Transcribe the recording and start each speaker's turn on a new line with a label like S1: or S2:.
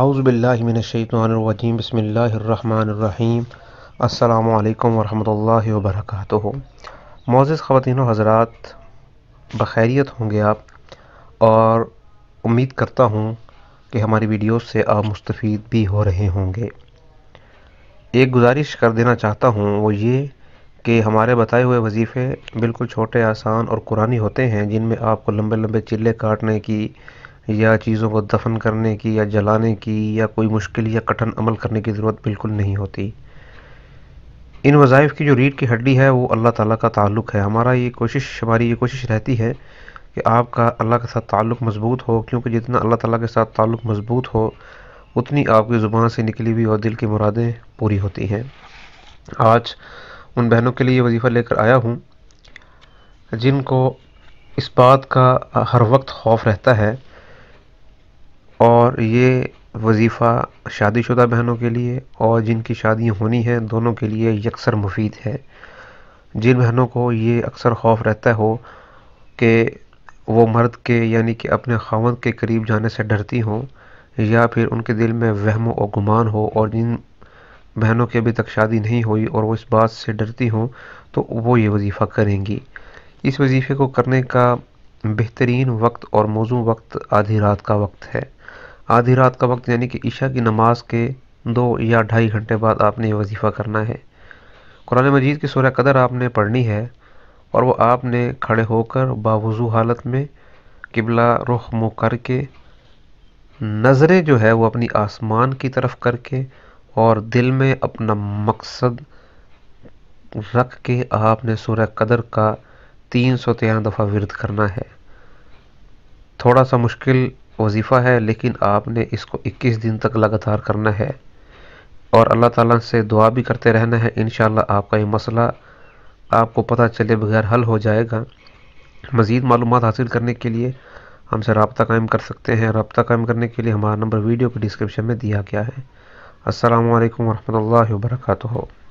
S1: आउज़बिल्लिमिनशैतवाजीम बसमीम् अल्लाम वरहमल work Moz ख़वान हज़रा बखैरियत होंगे आप और उम्मीद करता हूँ कि हमारी वीडियोज़ से आप मुस्तफ़ भी हो रहे होंगे एक गुजारिश कर देना चाहता हूँ वो ये कि हमारे बताए हुए वजीफ़े बिल्कुल छोटे आसान और कुरानी होते हैं जिनमें आपको लंबे लम्बे चिल्ले काटने की या चीज़ों को दफन करने की या जलाने की या कोई मुश्किल या कठिन अमल करने की ज़रूरत बिल्कुल नहीं होती इन वज़ाइफ की जो रीढ़ की हड्डी है वो अल्लाह ताला का ताल्लुक़ है हमारा ये कोशिश हमारी ये कोशिश रहती है कि आपका अल्लाह के साथ ताल्लुक़ मज़बूत हो क्योंकि जितना अल्लाह ताला के साथ ताल्लुक़ मज़बूत हो उतनी आपकी ज़ुबान से निकली हुई और दिल की मुरादें पूरी होती हैं आज उन बहनों के लिए वजीफ़ा लेकर आया हूँ जिनको इस बात का हर वक्त खौफ रहता है और ये वजीफ़ा शादीशुदा बहनों के लिए और जिनकी शादी होनी है दोनों के लिए यकसर मुफीद है जिन बहनों को ये अक्सर खौफ रहता हो कि वो मर्द के यानी कि अपने खावंद के करीब जाने से डरती हों या फिर उनके दिल में वहम और गुमान हो और जिन बहनों की अभी तक शादी नहीं हुई और वो इस बात से डरती हों तो वो ये वजीफ़ा करेंगी इस वजीफ़े को करने का बेहतरीन वक्त और मौजू वक्त आधी रात का वक्त है आधी रात का वक्त यानी कि ईशा की नमाज के दो या ढाई घंटे बाद आपने ये वजीफ़ा करना है कुरान मजीद की सूर्य कदर आपने पढ़नी है और वह आपने खड़े होकर बावजू हालत में किबला रुख मुँह करके नज़रें जो है वो अपनी आसमान की तरफ करके और दिल में अपना मकसद रख के आपने सूर्य कदर का तीन सौ तेरह दफ़ा विरद करना है थोड़ा सा मुश्किल वजीफ़ा है लेकिन आपने इसको इक्कीस दिन तक लगातार करना है और अल्लाह ताला से दुआ भी करते रहना है इन आपका ये मसला आपको पता चले बगैर हल हो जाएगा मज़ीद मालूम हासिल करने के लिए हमसे रबता कायम कर सकते हैं रबता कायम करने के लिए हमारा नंबर वीडियो के डिस्क्रिप्शन में दिया गया है असलकम वरहमल वर्का